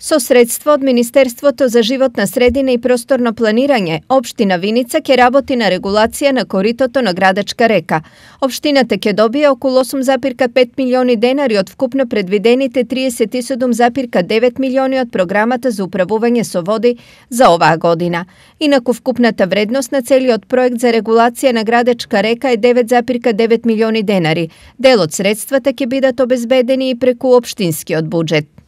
Со средства од Министерството за животна средина и просторно планирање, Обштина Виница ќе работи на регулација на коритото на Градачка река. Обштината ќе добие околу 8,5 милиони денари од вкупно предвидените 37,9 милиони од програмата за управување со води за оваа година. Инаку вкупната вредност на целиот проект за регулација на Градачка река е 9,9 милиони денари. Дел од средствата ќе бидат обезбедени и преку општинскиот буџет.